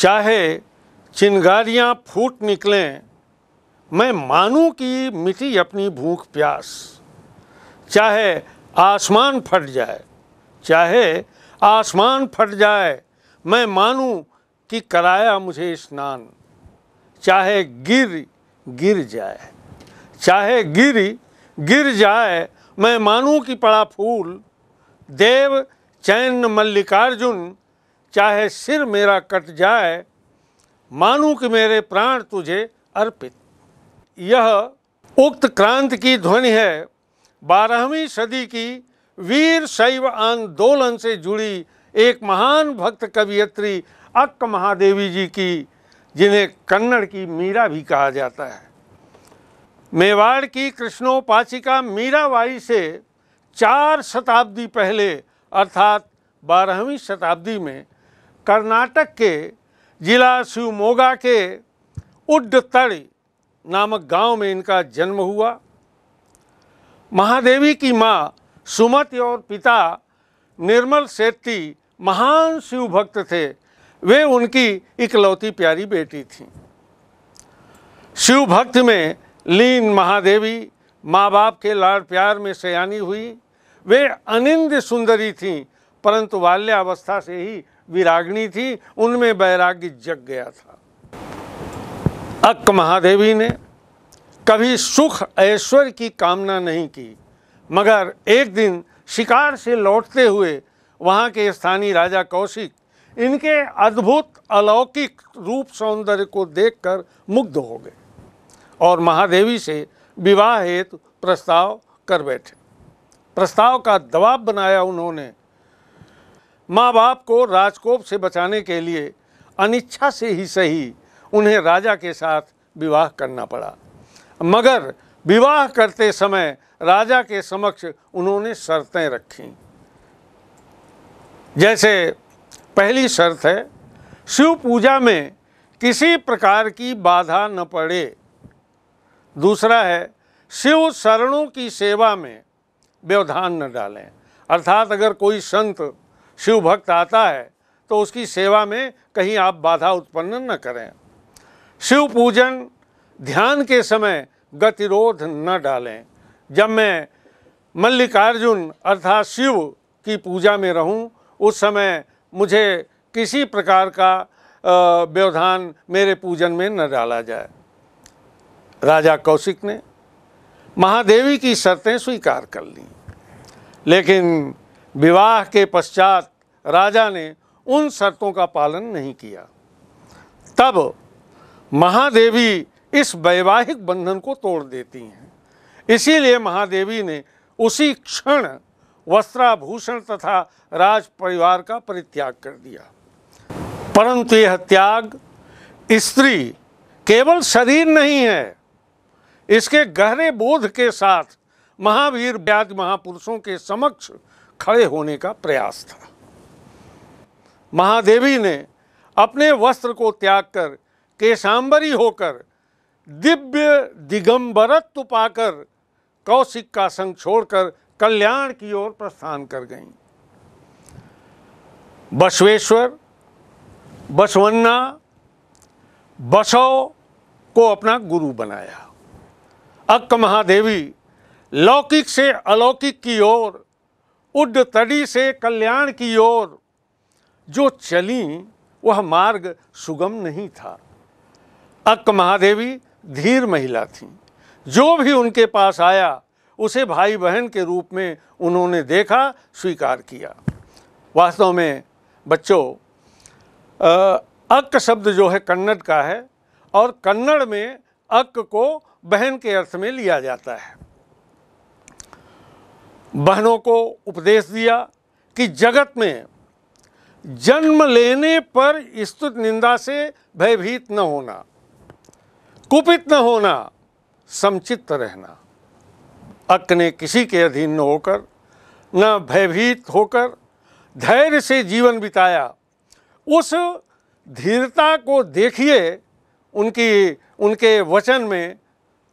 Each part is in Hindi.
चाहे चिंगारियाँ फूट निकलें मैं मानूं कि मिटी अपनी भूख प्यास चाहे आसमान फट जाए चाहे आसमान फट जाए मैं मानूं कि कराया मुझे स्नान चाहे गिर गिर जाए चाहे गिर गिर जाए मैं मानूं कि पड़ा फूल देव चैन मल्लिकार्जुन चाहे सिर मेरा कट जाए मानू कि मेरे प्राण तुझे अर्पित यह उक्त क्रांति की ध्वनि है बारहवीं सदी की वीर शैव आंदोलन से जुड़ी एक महान भक्त कवियत्री अक्क महादेवी जी की जिन्हें कन्नड़ की मीरा भी कहा जाता है मेवाड़ की कृष्णोपाचिका मीराबाई से चार शताब्दी पहले अर्थात बारहवीं शताब्दी में कर्नाटक के जिला शिवमोगा के उड्डतड़ी नामक गांव में इनका जन्म हुआ महादेवी की मां सुमति और पिता निर्मल सेट्टी महान शिव भक्त थे वे उनकी इकलौती प्यारी बेटी थीं शिव भक्त में लीन महादेवी माँ बाप के लाड़ प्यार में सयानी हुई वे अनिंद सुंदरी थीं परंतु बाल्यावस्था से ही विरागनी थी उनमें वैराग्य जग गया था अक्क महादेवी ने कभी सुख ऐश्वर्य की कामना नहीं की मगर एक दिन शिकार से लौटते हुए वहाँ के स्थानीय राजा कौशिक इनके अद्भुत अलौकिक रूप सौंदर्य को देखकर मुग्ध हो गए और महादेवी से विवाह हेतु प्रस्ताव कर बैठे प्रस्ताव का दबाव बनाया उन्होंने माँ बाप को राजकोप से बचाने के लिए अनिच्छा से ही सही उन्हें राजा के साथ विवाह करना पड़ा मगर विवाह करते समय राजा के समक्ष उन्होंने शर्तें रखीं जैसे पहली शर्त है शिव पूजा में किसी प्रकार की बाधा न पड़े दूसरा है शिव शरणों की सेवा में व्यवधान न डालें अर्थात अगर कोई संत शिव भक्त आता है तो उसकी सेवा में कहीं आप बाधा उत्पन्न न करें शिव पूजन ध्यान के समय गतिरोध न डालें जब मैं मल्लिकार्जुन अर्थात शिव की पूजा में रहूं उस समय मुझे किसी प्रकार का व्यवधान मेरे पूजन में न डाला जाए राजा कौशिक ने महादेवी की शर्तें स्वीकार कर ली लेकिन विवाह के पश्चात राजा ने उन शर्तों का पालन नहीं किया तब महादेवी इस वैवाहिक बंधन को तोड़ देती हैं इसीलिए महादेवी ने उसी क्षण वस्त्राभूषण तथा राज परिवार का परित्याग कर दिया परंतु यह त्याग स्त्री केवल शरीर नहीं है इसके गहरे बोध के साथ महावीर व्याज महापुरुषों के समक्ष खड़े होने का प्रयास था महादेवी ने अपने वस्त्र को त्याग कर केशांबरी होकर दिव्य दिगंबरत्व पाकर कौशिक का संग छोड़कर कल्याण की ओर प्रस्थान कर गईं बसवेश्वर बसवन्ना बसव को अपना गुरु बनाया अक्क महादेवी लौकिक से अलौकिक की ओर उड्डतड़ी से कल्याण की ओर जो चली वह मार्ग सुगम नहीं था अक्क महादेवी धीर महिला थीं जो भी उनके पास आया उसे भाई बहन के रूप में उन्होंने देखा स्वीकार किया वास्तव में बच्चों अक्क शब्द जो है कन्नड़ का है और कन्नड़ में अक्क को बहन के अर्थ में लिया जाता है बहनों को उपदेश दिया कि जगत में जन्म लेने पर स्तुत निंदा से भयभीत न होना कुपित न होना समचित्त रहना अकने किसी के अधीन न होकर न भयभीत होकर धैर्य से जीवन बिताया उस धीरता को देखिए उनकी उनके वचन में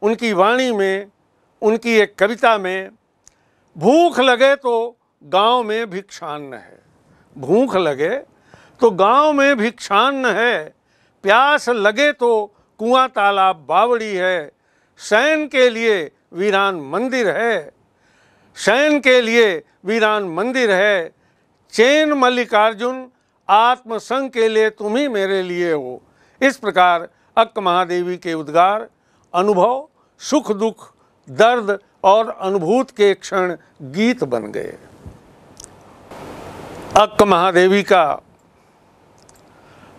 उनकी वाणी में उनकी एक कविता में भूख लगे तो गांव में भिक्षान्न है भूख लगे तो गांव में भिक्षान्न है प्यास लगे तो कुआं तालाब बावड़ी है शयन के लिए वीरान मंदिर है शयन के लिए वीरान मंदिर है चैन मल्लिकार्जुन आत्मसंग के लिए तुम ही मेरे लिए हो इस प्रकार अक्क महादेवी के उद्गार अनुभव सुख दुख दर्द और अनुभूत के क्षण गीत बन गए अक्क महादेवी का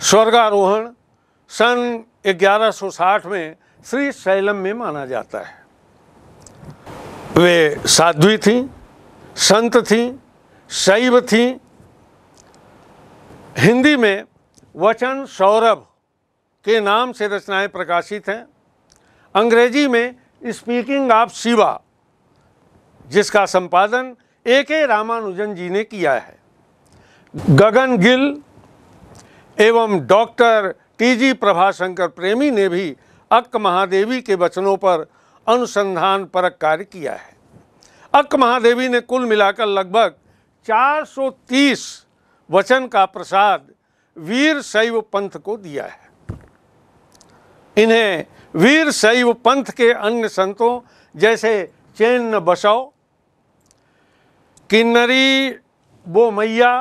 स्वर्गारोहण सन 1160 में श्री शैलम में माना जाता है वे साध्वी थी संत थी शैव थी हिंदी में वचन सौरभ के नाम से रचनाएं प्रकाशित हैं अंग्रेजी में स्पीकिंग ऑफ शिवा जिसका संपादन ए के रामानुजन जी ने किया है गगन गिल एवं डॉक्टर टी जी प्रभाशंकर प्रेमी ने भी अक्क महादेवी के वचनों पर अनुसंधान परक कार्य किया है अक्क महादेवी ने कुल मिलाकर लगभग 430 वचन का प्रसाद वीर शैव पंथ को दिया है इन्हें वीर शैव पंथ के अन्य संतों जैसे चैन बसाओ किन्नरी वो मैया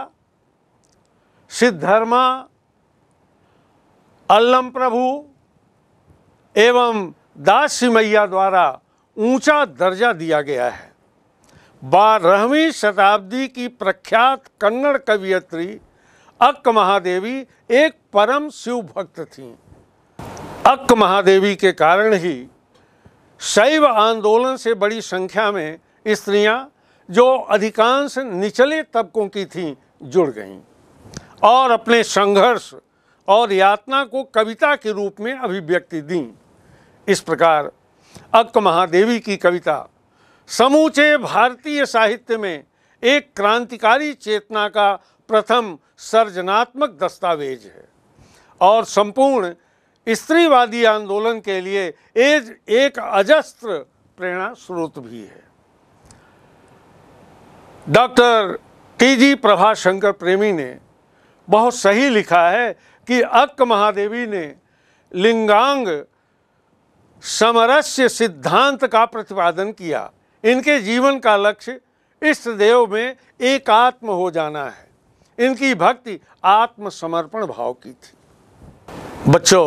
सिद्धर्मा अल्लम प्रभु एवं दासी मैया द्वारा ऊंचा दर्जा दिया गया है बारहवीं शताब्दी की प्रख्यात कन्नड़ कवियत्री अक्क महादेवी एक परम शिव भक्त थीं अक्क महादेवी के कारण ही शैव आंदोलन से बड़ी संख्या में स्त्रियां जो अधिकांश निचले तबकों की थीं जुड़ गईं और अपने संघर्ष और यातना को कविता के रूप में अभिव्यक्ति दी इस प्रकार अक्क महादेवी की कविता समूचे भारतीय साहित्य में एक क्रांतिकारी चेतना का प्रथम सर्जनात्मक दस्तावेज है और संपूर्ण स्त्रीवादी आंदोलन के लिए एक अजस्त्र प्रेरणा स्रोत भी है doctor T G Prabha Shankar Premi ने बहुत सही लिखा है कि अक्क महादेवी ने लिंगांग समरस्य सिद्धांत का प्रतिपादन किया इनके जीवन का लक्ष्य इस देव में एकात्म हो जाना है इनकी भक्ति आत्मसमर्पण भाव की थी बच्चों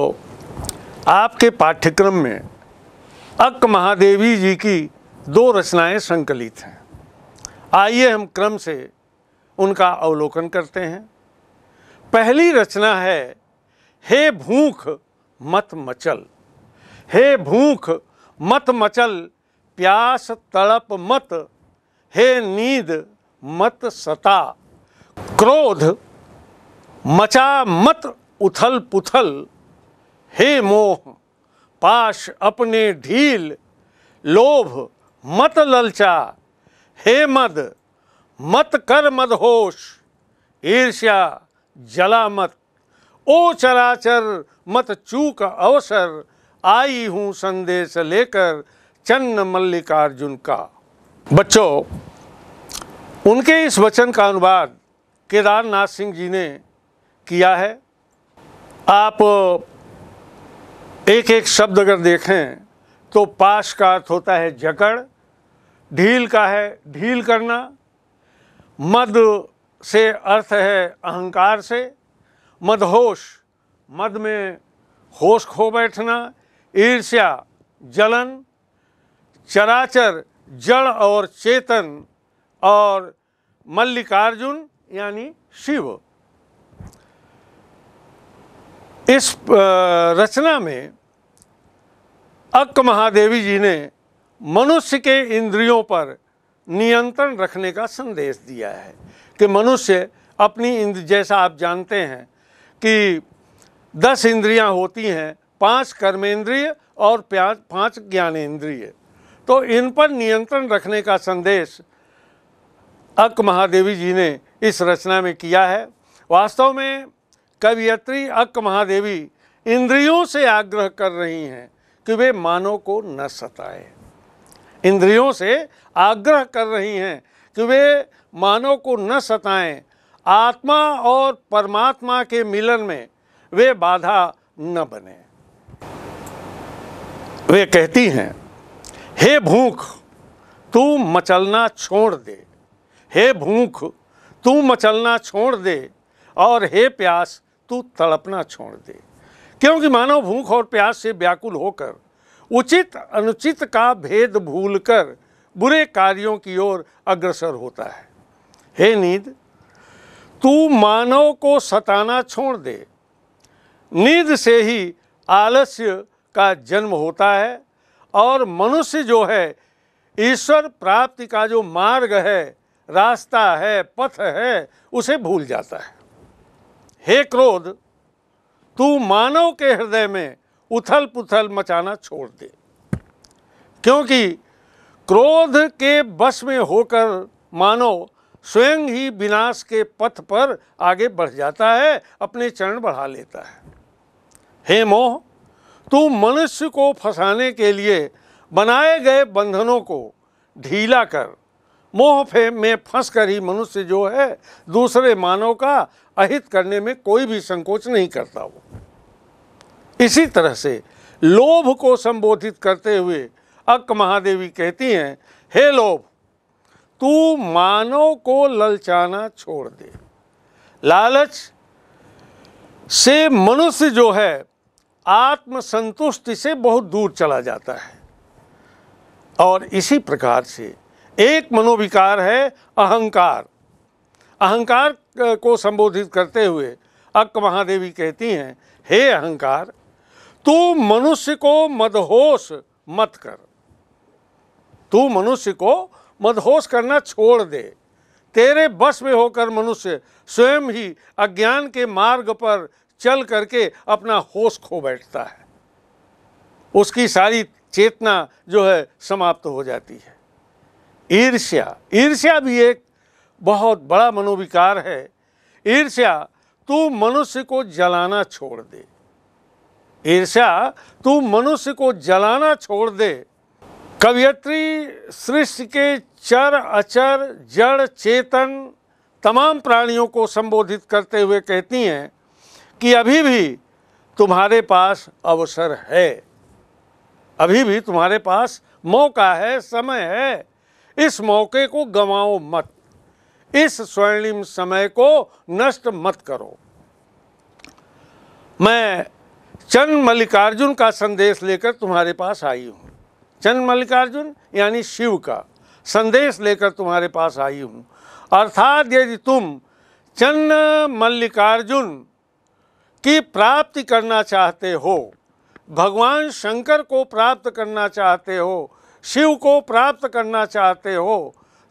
आपके पाठ्यक्रम में अक्क महादेवी जी की दो रचनाएं संकलित हैं आइए हम क्रम से उनका अवलोकन करते हैं पहली रचना है हे भूख मत मचल हे भूख मत मचल प्यास तड़प मत हे नींद मत सता क्रोध मचा मत उथल पुथल हे मोह पाश अपने ढील लोभ मत ललचा हे मद मत कर मदहोश ईर्ष्या जला मत ओ चराचर मत चूक अवसर आई हूँ संदेश लेकर चन्न मल्लिकार्जुन का बच्चों उनके इस वचन का अनुवाद केदारनाथ सिंह जी ने किया है आप एक एक शब्द अगर देखें तो पाश का अर्थ होता है जकड़ ढील का है ढील करना मद से अर्थ है अहंकार से मदहोश मद में होश खो बैठना ईर्ष्या जलन चराचर जड़ और चेतन और मल्लिकार्जुन यानी शिव इस रचना में अक्क महादेवी जी ने मनुष्य के इंद्रियों पर नियंत्रण रखने का संदेश दिया है कि मनुष्य अपनी इंद्र जैसा आप जानते हैं कि दस इंद्रियां होती हैं पांच कर्मेंद्रिय और पांच ज्ञानेन्द्रिय तो इन पर नियंत्रण रखने का संदेश अक महादेवी जी ने इस रचना में किया है वास्तव में कवियत्री अक महादेवी इंद्रियों से आग्रह कर रही हैं कि वे मानव को न सताएं इंद्रियों से आग्रह कर रही हैं कि वे मानव को न सताएं आत्मा और परमात्मा के मिलन में वे बाधा न बने वे कहती हैं हे भूख तू मचलना छोड़ दे हे भूख तू मचलना छोड़ दे और हे प्यास तू तड़पना छोड़ दे क्योंकि मानव भूख और प्यास से व्याकुल होकर उचित अनुचित का भेद भूलकर बुरे कार्यों की ओर अग्रसर होता है हे नींद तू मानव को सताना छोड़ दे नींद से ही आलस्य का जन्म होता है और मनुष्य जो है ईश्वर प्राप्ति का जो मार्ग है रास्ता है पथ है उसे भूल जाता है हे क्रोध तू मानव के हृदय में उथल पुथल मचाना छोड़ दे क्योंकि क्रोध के बस में होकर मानव स्वयं ही विनाश के पथ पर आगे बढ़ जाता है अपने चरण बढ़ा लेता है हे मोह तू मनुष्य को फंसाने के लिए बनाए गए बंधनों को ढीला कर मोह फे में फंस कर ही मनुष्य जो है दूसरे मानव का अहित करने में कोई भी संकोच नहीं करता वो इसी तरह से लोभ को संबोधित करते हुए अक महादेवी कहती हैं हे लोभ तू मानव को ललचाना छोड़ दे लालच से मनुष्य जो है आत्मसंतुष्टि से बहुत दूर चला जाता है और इसी प्रकार से एक मनोविकार है अहंकार अहंकार को संबोधित करते हुए अक्क महादेवी कहती हैं हे अहंकार तू मनुष्य को मदहोश मत कर तू मनुष्य को मदहोश करना छोड़ दे तेरे बस में होकर मनुष्य स्वयं ही अज्ञान के मार्ग पर चल करके अपना होश खो बैठता है उसकी सारी चेतना जो है समाप्त हो जाती है ईर्ष्या ईर्ष्या भी एक बहुत बड़ा मनोविकार है ईर्ष्या तू मनुष्य को जलाना छोड़ दे ईर्षा तू मनुष्य को जलाना छोड़ दे कवियत्री सृष्टि के चर अचर जड़ चेतन तमाम प्राणियों को संबोधित करते हुए कहती हैं कि अभी भी तुम्हारे पास अवसर है अभी भी तुम्हारे पास मौका है समय है इस मौके को गंवाओ मत इस स्वर्णिम समय को नष्ट मत करो मैं चंद मल्लिकार्जुन का संदेश लेकर तुम्हारे पास आई हूँ चंद मल्लिकार्जुन यानी शिव का संदेश लेकर तुम्हारे पास आई हूँ अर्थात यदि तुम चंद मल्लिकार्जुन की प्राप्ति करना चाहते हो भगवान शंकर को प्राप्त करना चाहते हो शिव को प्राप्त करना चाहते हो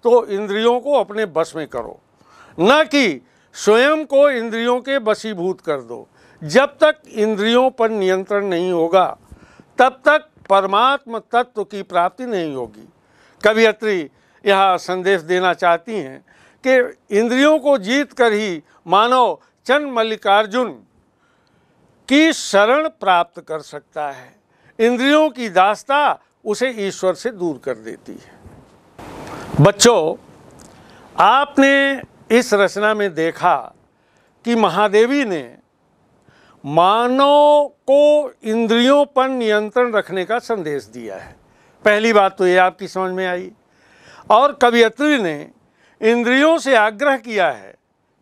तो इंद्रियों को अपने बस में करो न कि स्वयं को इंद्रियों के बसीभूत कर दो जब तक इंद्रियों पर नियंत्रण नहीं होगा तब तक परमात्म तत्व की प्राप्ति नहीं होगी कवियत्री यह संदेश देना चाहती हैं कि इंद्रियों को जीत कर ही मानव चंद मल्लिकार्जुन की शरण प्राप्त कर सकता है इंद्रियों की दास्ता उसे ईश्वर से दूर कर देती है बच्चों आपने इस रचना में देखा कि महादेवी ने मानव को इंद्रियों पर नियंत्रण रखने का संदेश दिया है पहली बात तो ये आपकी समझ में आई और कवियत्री ने इंद्रियों से आग्रह किया है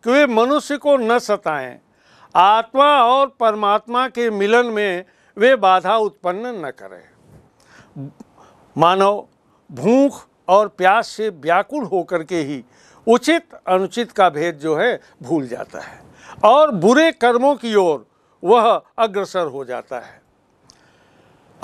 कि वे मनुष्य को न सताएं आत्मा और परमात्मा के मिलन में वे बाधा उत्पन्न न करें मानव भूख और प्यास से व्याकुल होकर के ही उचित अनुचित का भेद जो है भूल जाता है और बुरे कर्मों की ओर वह अग्रसर हो जाता है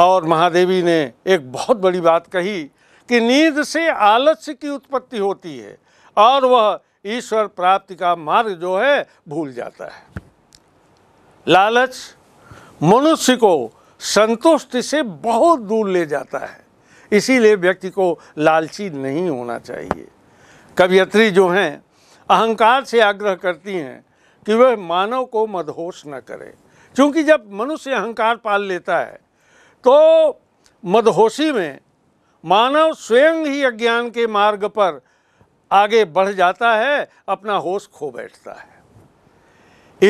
और महादेवी ने एक बहुत बड़ी बात कही कि नींद से आलस्य की उत्पत्ति होती है और वह ईश्वर प्राप्ति का मार्ग जो है भूल जाता है लालच मनुष्य को संतुष्टि से बहुत दूर ले जाता है इसीलिए व्यक्ति को लालची नहीं होना चाहिए कवियत्री जो हैं अहंकार से आग्रह करती हैं कि वह मानव को मदहोश न करें क्योंकि जब मनुष्य अहंकार पाल लेता है तो मदहोशी में मानव स्वयं ही अज्ञान के मार्ग पर आगे बढ़ जाता है अपना होश खो बैठता है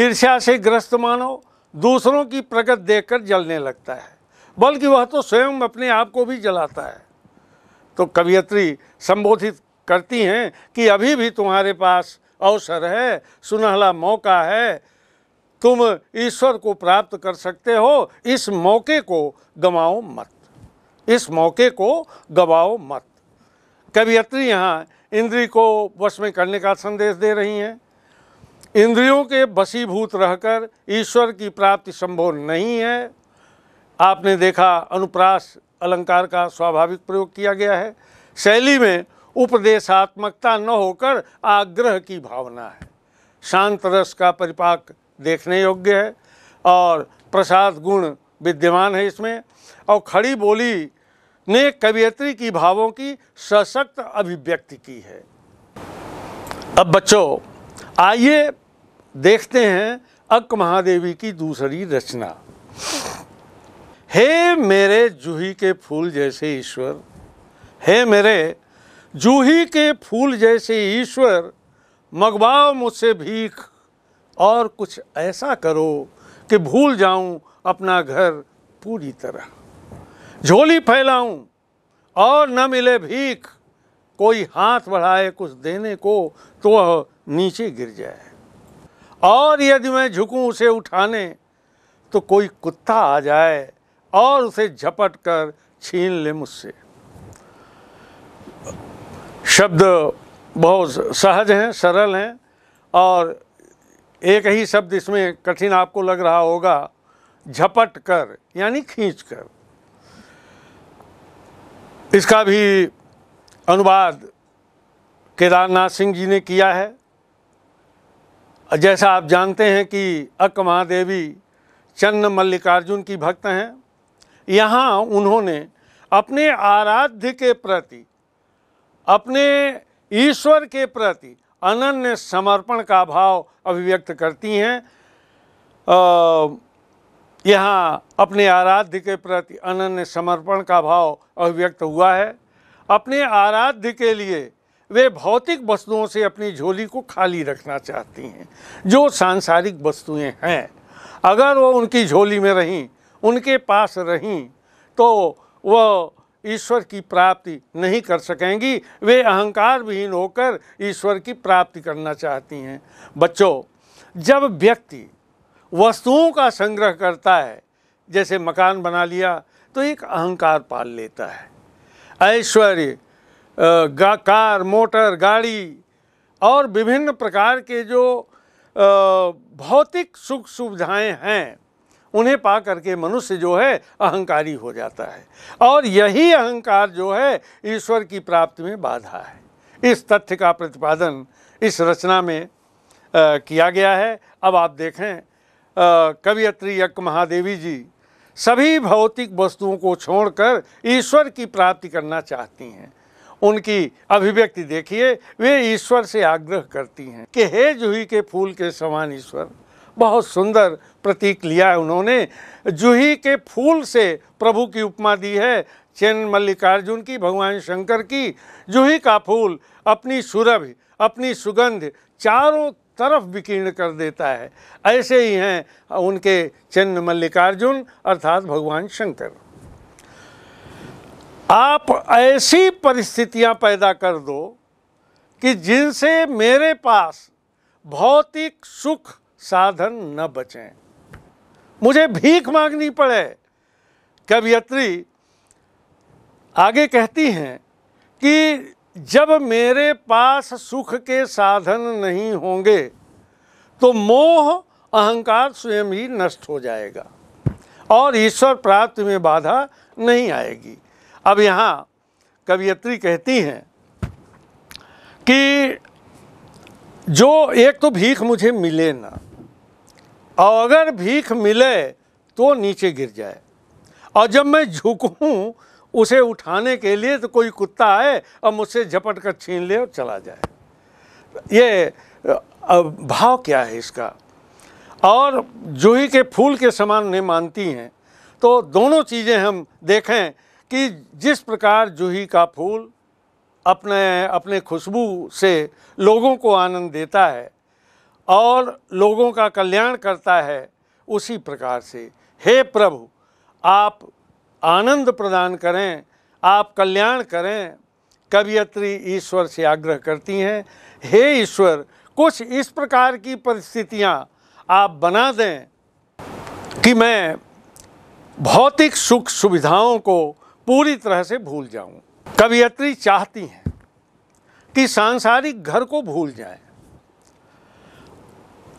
ईर्ष्या से ग्रस्त मानव दूसरों की प्रगति देखकर जलने लगता है बल्कि वह तो स्वयं अपने आप को भी जलाता है तो कवियत्री संबोधित करती हैं कि अभी भी तुम्हारे पास अवसर है सुनहला मौका है तुम ईश्वर को प्राप्त कर सकते हो इस मौके को गवाओ मत इस मौके को गवाओ मत कवियत्री यहाँ इंद्री को वश में करने का संदेश दे रही हैं इंद्रियों के बसीभूत रहकर ईश्वर की प्राप्ति संभव नहीं है आपने देखा अनुप्रास अलंकार का स्वाभाविक प्रयोग किया गया है शैली में उपदेशात्मकता न होकर आग्रह की भावना है शांत रस का परिपाक देखने योग्य है और प्रसाद गुण विद्यमान है इसमें और खड़ी बोली ने कवियत्री की भावों की सशक्त अभिव्यक्ति की है अब बच्चों आइए देखते हैं अक महादेवी की दूसरी रचना हे मेरे जूही के फूल जैसे ईश्वर हे मेरे जूही के फूल जैसे ईश्वर मगवाओ मुझसे भीख और कुछ ऐसा करो कि भूल जाऊं अपना घर पूरी तरह झोली फैलाऊं और न मिले भीख कोई हाथ बढ़ाए कुछ देने को तो वह नीचे गिर जाए और यदि मैं झुकूं उसे उठाने तो कोई कुत्ता आ जाए और उसे झपट कर छीन ले मुझसे शब्द बहुत सहज हैं सरल हैं और एक ही शब्द इसमें कठिन आपको लग रहा होगा झपट कर यानी खींच कर इसका भी अनुवाद केदारनाथ सिंह जी ने किया है जैसा आप जानते हैं कि अक महादेवी चन्न मल्लिकार्जुन की भक्त हैं यहाँ उन्होंने अपने आराध्य के प्रति अपने ईश्वर के प्रति अनन्य समर्पण का भाव अभिव्यक्त करती हैं यहाँ अपने आराध्य के प्रति अनन्य समर्पण का भाव अभिव्यक्त हुआ है अपने आराध्य के लिए वे भौतिक वस्तुओं से अपनी झोली को खाली रखना चाहती हैं जो सांसारिक वस्तुएं हैं अगर वो उनकी झोली में रहीं उनके पास रहीं तो वह ईश्वर की प्राप्ति नहीं कर सकेंगी वे अहंकार विहीन होकर ईश्वर की प्राप्ति करना चाहती हैं बच्चों जब व्यक्ति वस्तुओं का संग्रह करता है जैसे मकान बना लिया तो एक अहंकार पाल लेता है ऐश्वर्य गा, कार मोटर गाड़ी और विभिन्न प्रकार के जो भौतिक सुख सुविधाएं हैं उन्हें पा करके मनुष्य जो है अहंकारी हो जाता है और यही अहंकार जो है ईश्वर की प्राप्ति में बाधा है इस तथ्य का प्रतिपादन इस रचना में आ, किया गया है अब आप देखें कवियत्री यक महादेवी जी सभी भौतिक वस्तुओं को छोड़कर ईश्वर की प्राप्ति करना चाहती हैं उनकी अभिव्यक्ति देखिए वे ईश्वर से आग्रह करती हैं कि हे जूही के फूल के समान ईश्वर बहुत सुंदर प्रतीक लिया है उन्होंने जूही के फूल से प्रभु की उपमा दी है चैन मल्लिकार्जुन की भगवान शंकर की जूही का फूल अपनी सुरभ अपनी सुगंध चारों तरफ विकीर्ण कर देता है ऐसे ही हैं उनके चन्न मल्लिकार्जुन अर्थात भगवान शंकर आप ऐसी परिस्थितियां पैदा कर दो कि जिनसे मेरे पास भौतिक सुख साधन न बचें मुझे भीख मांगनी पड़े कवियत्री आगे कहती हैं कि जब मेरे पास सुख के साधन नहीं होंगे तो मोह अहंकार स्वयं ही नष्ट हो जाएगा और ईश्वर प्राप्ति में बाधा नहीं आएगी अब यहाँ कवियत्री कहती हैं कि जो एक तो भीख मुझे मिले ना और अगर भीख मिले तो नीचे गिर जाए और जब मैं झुकूं उसे उठाने के लिए तो कोई कुत्ता आए और मुझसे झपट कर छीन ले और चला जाए ये भाव क्या है इसका और जूही के फूल के समान उन्हें मानती हैं तो दोनों चीज़ें हम देखें कि जिस प्रकार जूही का फूल अपने अपने खुशबू से लोगों को आनंद देता है और लोगों का कल्याण करता है उसी प्रकार से हे प्रभु आप आनंद प्रदान करें आप कल्याण करें कवियत्री ईश्वर से आग्रह करती हैं हे ईश्वर कुछ इस प्रकार की परिस्थितियाँ आप बना दें कि मैं भौतिक सुख सुविधाओं को पूरी तरह से भूल जाऊं कवियत्री चाहती हैं कि सांसारिक घर को भूल जाएं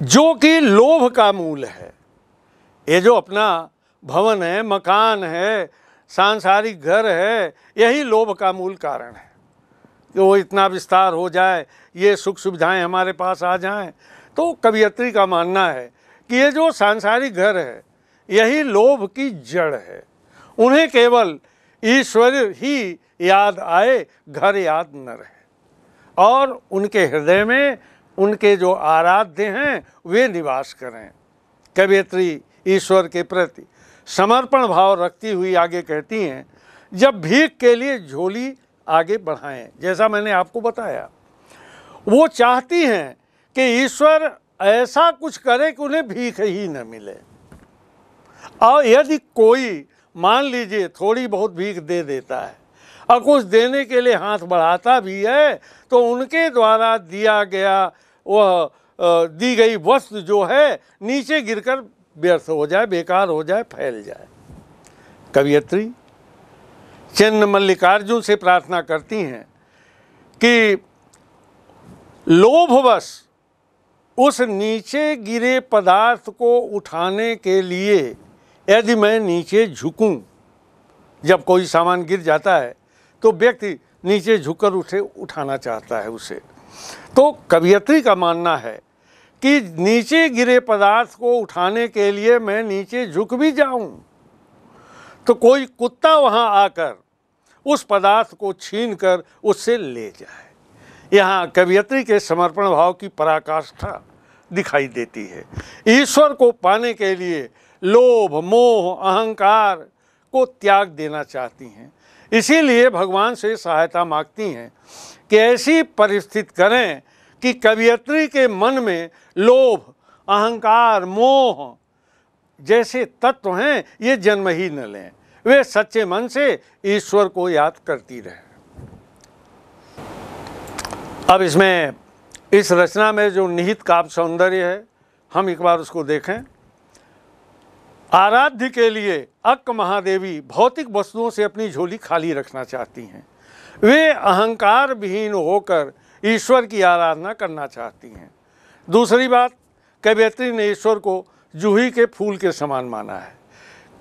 जो कि लोभ का मूल है ये जो अपना भवन है मकान है सांसारिक घर है यही लोभ का मूल कारण है कि वो इतना विस्तार हो जाए ये सुख सुविधाएं हमारे पास आ जाएं तो कवियत्री का मानना है कि ये जो सांसारिक घर है यही लोभ की जड़ है उन्हें केवल ईश्वर ही याद आए घर याद न रहे और उनके हृदय में उनके जो आराध्य हैं वे निवास करें कवियत्री ईश्वर के प्रति समर्पण भाव रखती हुई आगे कहती हैं जब भीख के लिए झोली आगे बढ़ाएं जैसा मैंने आपको बताया वो चाहती हैं कि ईश्वर ऐसा कुछ करे कि उन्हें भीख ही न मिले और यदि कोई मान लीजिए थोड़ी बहुत भीख दे देता है और कुछ देने के लिए हाथ बढ़ाता भी है तो उनके द्वारा दिया गया वह दी गई वस्तु जो है नीचे गिरकर व्यर्थ हो जाए बेकार हो जाए फैल जाए कवियत्री चन्न मल्लिकार्जुन से प्रार्थना करती हैं कि लोभवश उस नीचे गिरे पदार्थ को उठाने के लिए यदि मैं नीचे झुकूं जब कोई सामान गिर जाता है तो व्यक्ति नीचे झुककर उसे उठाना चाहता है उसे तो कवियत्री का मानना है कि नीचे गिरे पदार्थ को उठाने के लिए मैं नीचे झुक भी जाऊं तो कोई कुत्ता वहां आकर उस पदार्थ को छीन कर उससे ले जाए यहाँ कवियत्री के समर्पण भाव की पराकाष्ठा दिखाई देती है ईश्वर को पाने के लिए लोभ मोह अहंकार को त्याग देना चाहती हैं इसीलिए भगवान से सहायता मांगती हैं कि ऐसी परिस्थिति करें कि कवियत्री के मन में लोभ अहंकार मोह जैसे तत्व हैं ये जन्म ही न लें वे सच्चे मन से ईश्वर को याद करती रहे अब इसमें इस रचना में जो निहित काव्य सौंदर्य है हम एक बार उसको देखें आराध्य के लिए अक्क महादेवी भौतिक वस्तुओं से अपनी झोली खाली रखना चाहती हैं वे अहंकार विहीन होकर ईश्वर की आराधना करना चाहती हैं दूसरी बात कवियत्री ने ईश्वर को जूही के फूल के समान माना है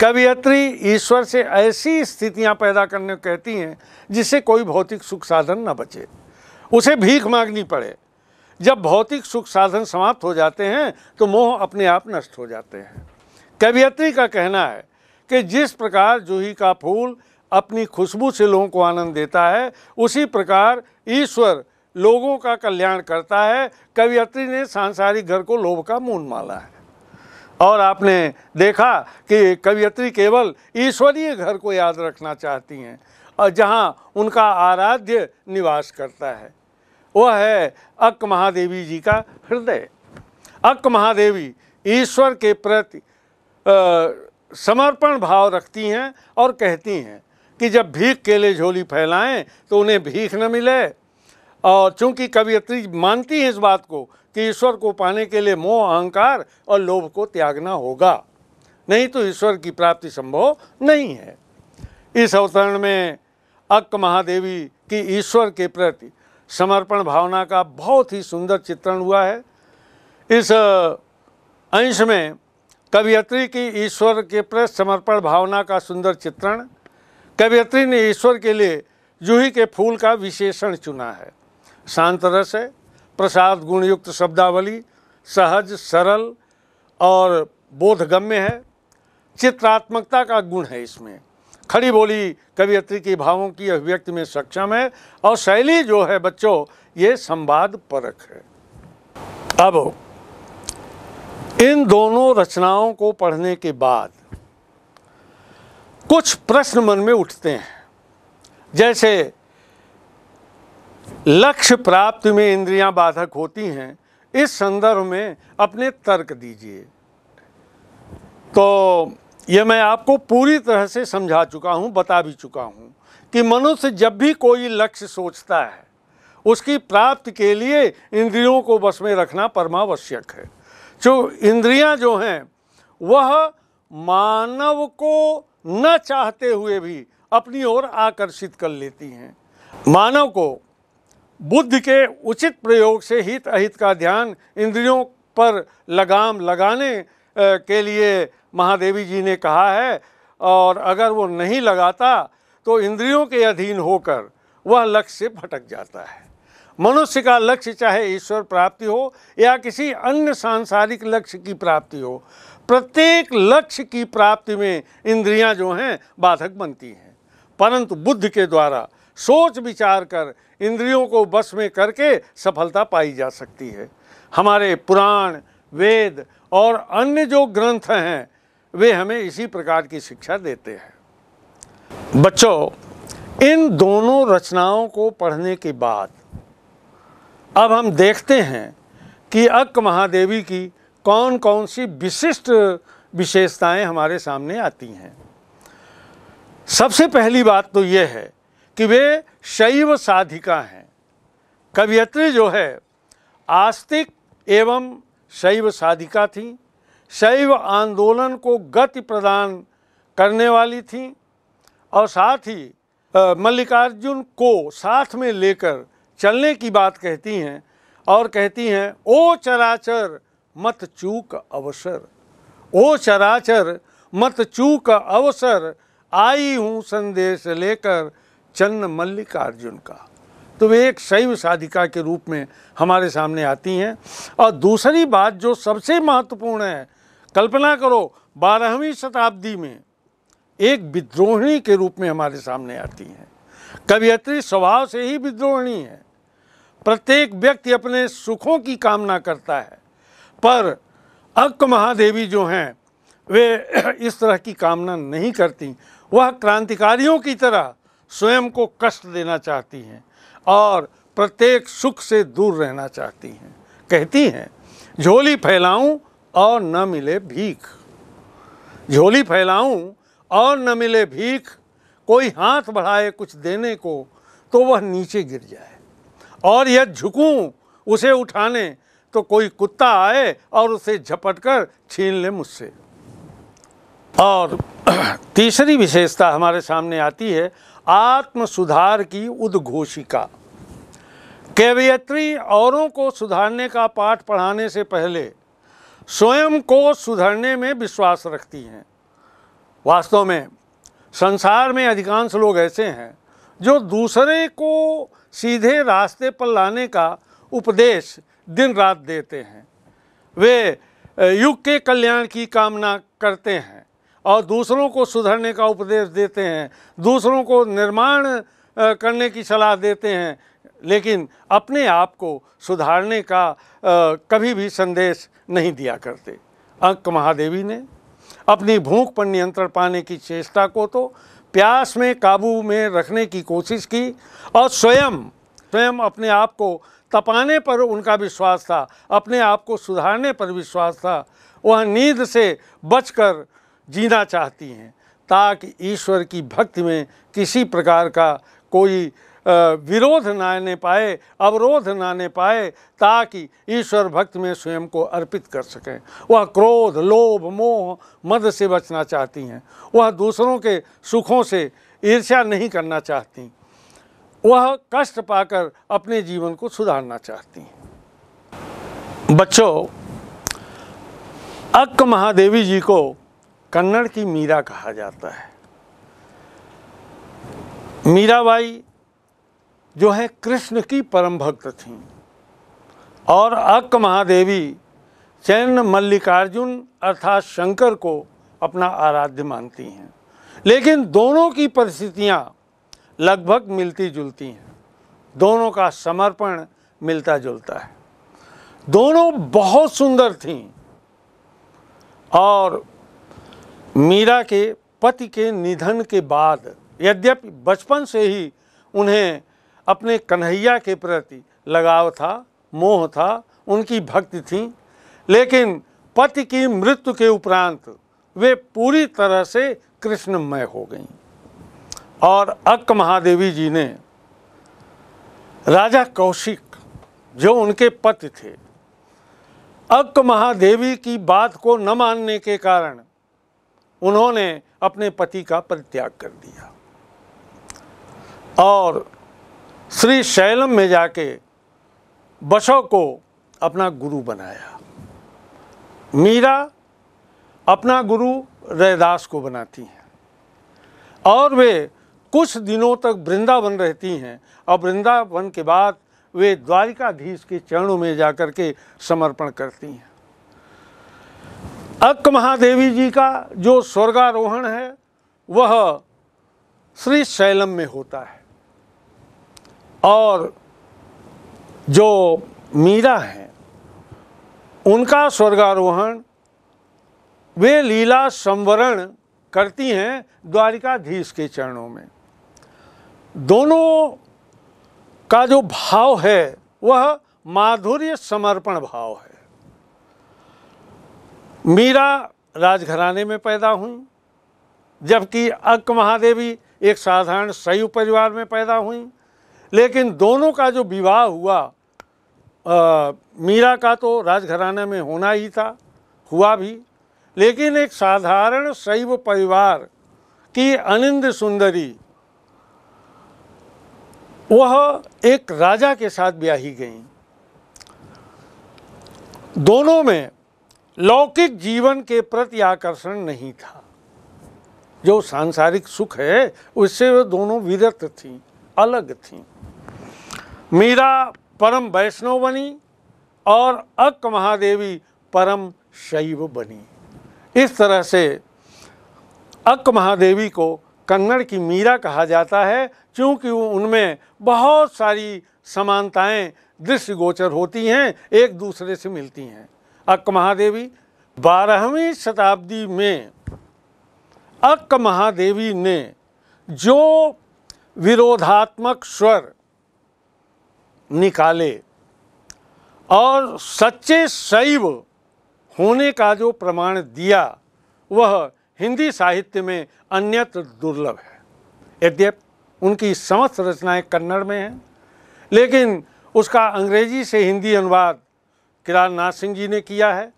कवियत्री ईश्वर से ऐसी स्थितियां पैदा करने कहती हैं जिससे कोई भौतिक सुख साधन न बचे उसे भीख मांगनी पड़े जब भौतिक सुख साधन समाप्त हो जाते हैं तो मोह अपने आप नष्ट हो जाते हैं कवियत्री का कहना है कि जिस प्रकार जूही का फूल अपनी खुशबू से लोगों को आनंद देता है उसी प्रकार ईश्वर लोगों का कल्याण करता है कवियत्री ने सांसारिक घर को लोभ का मून माला है और आपने देखा कि कवियत्री केवल ईश्वरीय घर को याद रखना चाहती हैं और जहाँ उनका आराध्य निवास करता है वह है अक महादेवी जी का हृदय अक महादेवी ईश्वर के प्रति समर्पण भाव रखती हैं और कहती हैं कि जब भीख के लिए झोली फैलाएं तो उन्हें भीख न मिले और चूंकि कवियत्री मानती हैं इस बात को कि ईश्वर को पाने के लिए मोह अहंकार और लोभ को त्यागना होगा नहीं तो ईश्वर की प्राप्ति संभव नहीं है इस अवतरण में अक्क महादेवी की ईश्वर के प्रति समर्पण भावना का बहुत ही सुंदर चित्रण हुआ है इस अंश में कवियत्री की ईश्वर के प्रति समर्पण भावना का सुंदर चित्रण कवियत्री ने ईश्वर के लिए जूही के फूल का विशेषण चुना है शांत रस है प्रसाद गुणयुक्त शब्दावली सहज सरल और बोधगम्य है चित्रात्मकता का गुण है इसमें खड़ी बोली कवियत्री के भावों की अभिव्यक्ति में सक्षम है और शैली जो है बच्चों ये संवाद परख है अब इन दोनों रचनाओं को पढ़ने के बाद कुछ प्रश्न मन में उठते हैं जैसे लक्ष्य प्राप्ति में इंद्रियां बाधक होती हैं इस संदर्भ में अपने तर्क दीजिए तो ये मैं आपको पूरी तरह से समझा चुका हूँ बता भी चुका हूँ कि मनुष्य जब भी कोई लक्ष्य सोचता है उसकी प्राप्ति के लिए इंद्रियों को बस में रखना परमावश्यक है जो इंद्रियां जो हैं वह मानव को न चाहते हुए भी अपनी ओर आकर्षित कर लेती हैं मानव को बुद्ध के उचित प्रयोग से हित अहित का ध्यान इंद्रियों पर लगाम लगाने के लिए महादेवी जी ने कहा है और अगर वो नहीं लगाता तो इंद्रियों के अधीन होकर वह लक्ष्य से भटक जाता है मनुष्य का लक्ष्य चाहे ईश्वर प्राप्ति हो या किसी अन्य सांसारिक लक्ष्य की प्राप्ति हो प्रत्येक लक्ष्य की प्राप्ति में इंद्रियां जो हैं बाधक बनती हैं परंतु बुद्ध के द्वारा सोच विचार कर इंद्रियों को बस में करके सफलता पाई जा सकती है हमारे पुराण वेद और अन्य जो ग्रंथ हैं वे हमें इसी प्रकार की शिक्षा देते हैं बच्चों इन दोनों रचनाओं को पढ़ने के बाद अब हम देखते हैं कि अक्क महादेवी की कौन कौन सी विशिष्ट विशेषताएं हमारे सामने आती हैं सबसे पहली बात तो यह है कि वे शैव साधिका हैं कवियत्री जो है आस्तिक एवं शैव साधिका थी शैव आंदोलन को गति प्रदान करने वाली थी और साथ ही मल्लिकार्जुन को साथ में लेकर चलने की बात कहती हैं और कहती हैं ओ चराचर मत चूक अवसर ओ चराचर मत चूक अवसर आई हूँ संदेश लेकर चन्न मल्लिकार्जुन का तो वे एक शैव साधिका के रूप में हमारे सामने आती हैं और दूसरी बात जो सबसे महत्वपूर्ण है कल्पना करो बारहवीं शताब्दी में एक विद्रोहिणी के रूप में हमारे सामने आती हैं कवियत्री स्वभाव से ही विद्रोहिणी है प्रत्येक व्यक्ति अपने सुखों की कामना करता है पर अक्क महादेवी जो हैं वे इस तरह की कामना नहीं करती वह क्रांतिकारियों की तरह स्वयं को कष्ट देना चाहती हैं और प्रत्येक सुख से दूर रहना चाहती हैं कहती हैं झोली फैलाऊं और न मिले भीख झोली फैलाऊं और न मिले भीख कोई हाथ बढ़ाए कुछ देने को तो वह नीचे गिर जाए और यह झुकूं उसे उठाने तो कोई कुत्ता आए और उसे झपट कर छीन ले मुझसे और तीसरी विशेषता हमारे सामने आती है आत्म सुधार की उद्घोषिका कैवियत्री औरों को सुधारने का पाठ पढ़ाने से पहले स्वयं को सुधरने में विश्वास रखती हैं वास्तव में संसार में अधिकांश लोग ऐसे हैं जो दूसरे को सीधे रास्ते पर लाने का उपदेश दिन रात देते हैं वे युग के कल्याण की कामना करते हैं और दूसरों को सुधरने का उपदेश देते हैं दूसरों को निर्माण करने की सलाह देते हैं लेकिन अपने आप को सुधारने का कभी भी संदेश नहीं दिया करते अंक महादेवी ने अपनी भूख पर नियंत्रण पाने की चेष्टा को तो प्यास में काबू में रखने की कोशिश की और स्वयं स्वयं अपने आप को तपाने पर उनका विश्वास था अपने आप को सुधारने पर विश्वास था वह नींद से बचकर जीना चाहती हैं ताकि ईश्वर की भक्ति में किसी प्रकार का कोई विरोध ना आने पाए अवरोध ना आने पाए ताकि ईश्वर भक्त में स्वयं को अर्पित कर सकें वह क्रोध लोभ मोह मद से बचना चाहती हैं वह दूसरों के सुखों से ईर्ष्या नहीं करना चाहती वह कष्ट पाकर अपने जीवन को सुधारना चाहती हैं बच्चों अक्क महादेवी जी को कन्नड़ की मीरा कहा जाता है मीराबाई जो है कृष्ण की परम भक्त थीं और अक्क महादेवी चैन मल्लिकार्जुन अर्थात शंकर को अपना आराध्य मानती हैं लेकिन दोनों की परिस्थितियाँ लगभग मिलती जुलती हैं दोनों का समर्पण मिलता जुलता है दोनों बहुत सुंदर थीं और मीरा के पति के निधन के बाद यद्यपि बचपन से ही उन्हें अपने कन्हैया के प्रति लगाव था मोह था उनकी भक्ति थी लेकिन पति की मृत्यु के उपरांत वे पूरी तरह से कृष्णमय हो गईं और अक्क महादेवी जी ने राजा कौशिक जो उनके पति थे अक्क महादेवी की बात को न मानने के कारण उन्होंने अपने पति का परित्याग कर दिया और श्री शैलम में जाके बसो को अपना गुरु बनाया मीरा अपना गुरु रैदास को बनाती हैं और वे कुछ दिनों तक वृंदावन रहती हैं और वृंदावन के बाद वे द्वारिकाधीश के चरणों में जाकर के समर्पण करती हैं अक्क महादेवी जी का जो स्वर्गारोहण है वह श्री शैलम में होता है और जो मीरा हैं उनका स्वर्गारोहण वे लीला संवरण करती हैं द्वारिकाधीश के चरणों में दोनों का जो भाव है वह माधुर्य समर्पण भाव है मीरा राजघराने में पैदा हुई जबकि अक्क महादेवी एक साधारण सयु परिवार में पैदा हुई लेकिन दोनों का जो विवाह हुआ आ, मीरा का तो राजघराने में होना ही था हुआ भी लेकिन एक साधारण शैव परिवार की अनिंद सुंदरी वह एक राजा के साथ ब्याही गई दोनों में लौकिक जीवन के प्रति आकर्षण नहीं था जो सांसारिक सुख है उससे वे दोनों विरत थी अलग थी मीरा परम वैष्णव बनी और अक महादेवी परम शैव बनी इस तरह से अक महादेवी को कन्नड़ की मीरा कहा जाता है क्योंकि उनमें बहुत सारी समानताएं दृश्यगोचर होती हैं एक दूसरे से मिलती हैं अक्क महादेवी बारहवीं शताब्दी में अक्क महादेवी ने जो विरोधात्मक स्वर निकाले और सच्चे शैव होने का जो प्रमाण दिया वह हिंदी साहित्य में अन्यत्र दुर्लभ है यद्यप उनकी समस्त रचनाएं कन्नड़ में हैं लेकिन उसका अंग्रेजी से हिंदी अनुवाद किरारनाथ सिंह जी ने किया है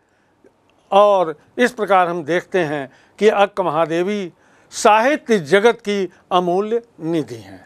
और इस प्रकार हम देखते हैं कि अक्क महादेवी साहित्य जगत की अमूल्य निधि हैं